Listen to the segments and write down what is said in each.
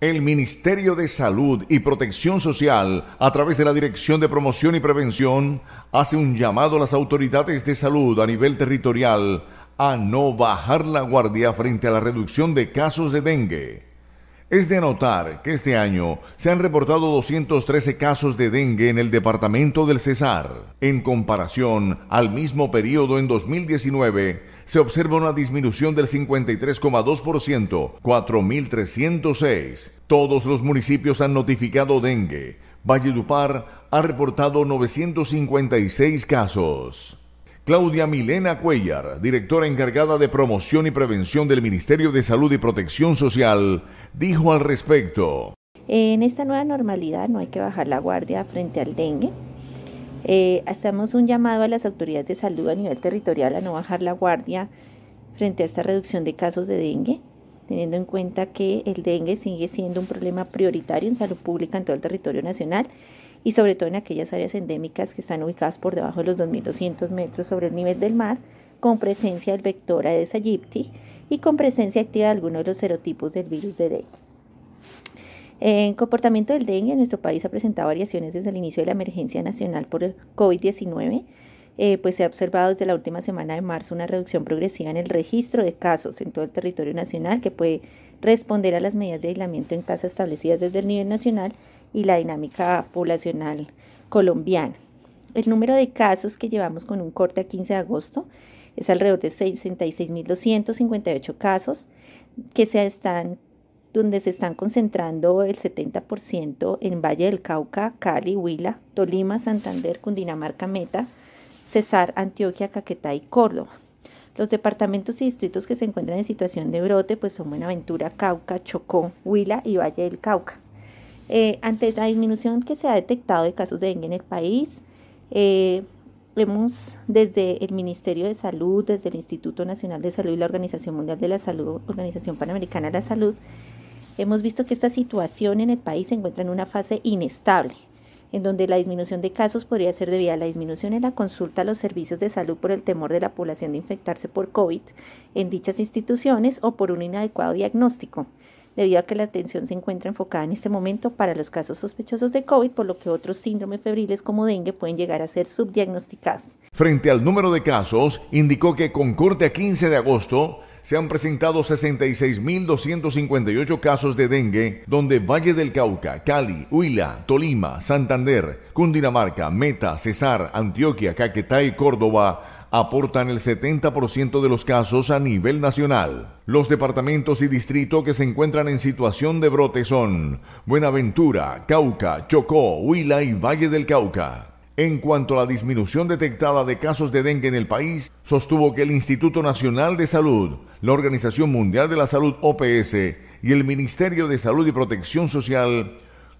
El Ministerio de Salud y Protección Social, a través de la Dirección de Promoción y Prevención, hace un llamado a las autoridades de salud a nivel territorial a no bajar la guardia frente a la reducción de casos de dengue. Es de notar que este año se han reportado 213 casos de dengue en el departamento del Cesar. En comparación al mismo periodo en 2019, se observa una disminución del 53,2%, 4.306. Todos los municipios han notificado dengue. Valledupar ha reportado 956 casos. Claudia Milena Cuellar, directora encargada de promoción y prevención del Ministerio de Salud y Protección Social, dijo al respecto. En esta nueva normalidad no hay que bajar la guardia frente al dengue. Eh, hacemos un llamado a las autoridades de salud a nivel territorial a no bajar la guardia frente a esta reducción de casos de dengue, teniendo en cuenta que el dengue sigue siendo un problema prioritario en salud pública en todo el territorio nacional y sobre todo en aquellas áreas endémicas que están ubicadas por debajo de los 2.200 metros sobre el nivel del mar, con presencia del vector Aedes aegypti y con presencia activa de algunos de los serotipos del virus de dengue. En comportamiento del dengue, nuestro país ha presentado variaciones desde el inicio de la emergencia nacional por el COVID-19, eh, pues se ha observado desde la última semana de marzo una reducción progresiva en el registro de casos en todo el territorio nacional que puede responder a las medidas de aislamiento en casa establecidas desde el nivel nacional y la dinámica poblacional colombiana. El número de casos que llevamos con un corte a 15 de agosto es alrededor de 66.258 casos que se están donde se están concentrando el 70% en Valle del Cauca, Cali, Huila, Tolima, Santander, Cundinamarca, Meta, Cesar, Antioquia, Caquetá y Córdoba. Los departamentos y distritos que se encuentran en situación de brote pues son Buenaventura, Cauca, Chocó, Huila y Valle del Cauca. Eh, ante la disminución que se ha detectado de casos de dengue en el país, eh, hemos desde el Ministerio de Salud, desde el Instituto Nacional de Salud y la Organización Mundial de la Salud, Organización Panamericana de la Salud, hemos visto que esta situación en el país se encuentra en una fase inestable, en donde la disminución de casos podría ser debida a la disminución en la consulta a los servicios de salud por el temor de la población de infectarse por COVID en dichas instituciones o por un inadecuado diagnóstico debido a que la atención se encuentra enfocada en este momento para los casos sospechosos de COVID, por lo que otros síndromes febriles como dengue pueden llegar a ser subdiagnosticados. Frente al número de casos, indicó que con corte a 15 de agosto, se han presentado 66.258 casos de dengue, donde Valle del Cauca, Cali, Huila, Tolima, Santander, Cundinamarca, Meta, Cesar, Antioquia, Caquetá y Córdoba aportan el 70% de los casos a nivel nacional. Los departamentos y distritos que se encuentran en situación de brote son Buenaventura, Cauca, Chocó, Huila y Valle del Cauca. En cuanto a la disminución detectada de casos de dengue en el país, sostuvo que el Instituto Nacional de Salud, la Organización Mundial de la Salud OPS y el Ministerio de Salud y Protección Social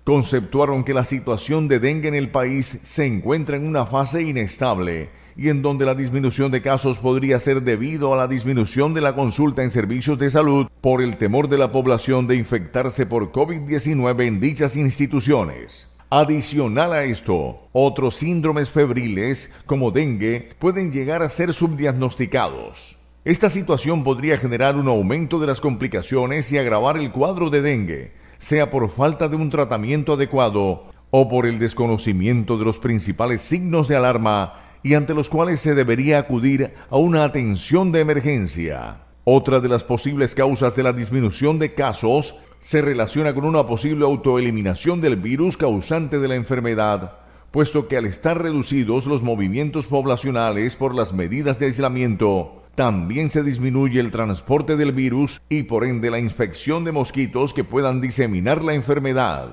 conceptuaron que la situación de dengue en el país se encuentra en una fase inestable y en donde la disminución de casos podría ser debido a la disminución de la consulta en servicios de salud por el temor de la población de infectarse por COVID-19 en dichas instituciones. Adicional a esto, otros síndromes febriles, como dengue, pueden llegar a ser subdiagnosticados. Esta situación podría generar un aumento de las complicaciones y agravar el cuadro de dengue, sea por falta de un tratamiento adecuado o por el desconocimiento de los principales signos de alarma y ante los cuales se debería acudir a una atención de emergencia. Otra de las posibles causas de la disminución de casos se relaciona con una posible autoeliminación del virus causante de la enfermedad, puesto que al estar reducidos los movimientos poblacionales por las medidas de aislamiento, también se disminuye el transporte del virus y por ende la inspección de mosquitos que puedan diseminar la enfermedad.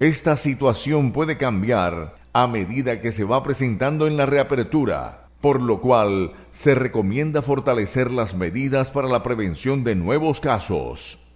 Esta situación puede cambiar a medida que se va presentando en la reapertura, por lo cual se recomienda fortalecer las medidas para la prevención de nuevos casos.